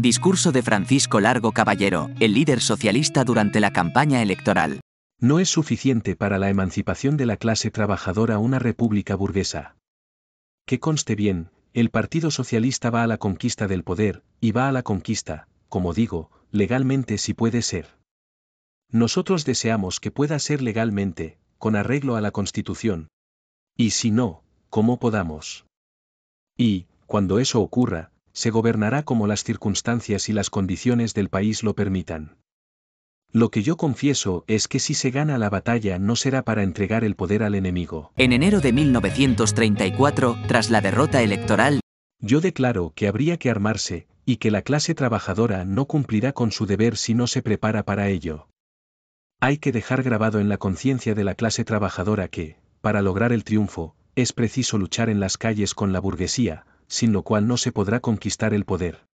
Discurso de Francisco Largo Caballero, el líder socialista durante la campaña electoral. No es suficiente para la emancipación de la clase trabajadora una república burguesa. Que conste bien, el Partido Socialista va a la conquista del poder, y va a la conquista, como digo, legalmente si puede ser. Nosotros deseamos que pueda ser legalmente, con arreglo a la Constitución. Y si no, ¿cómo podamos. Y, cuando eso ocurra, se gobernará como las circunstancias y las condiciones del país lo permitan. Lo que yo confieso es que si se gana la batalla no será para entregar el poder al enemigo. En enero de 1934, tras la derrota electoral, yo declaro que habría que armarse, y que la clase trabajadora no cumplirá con su deber si no se prepara para ello. Hay que dejar grabado en la conciencia de la clase trabajadora que, para lograr el triunfo, es preciso luchar en las calles con la burguesía, sin lo cual no se podrá conquistar el poder.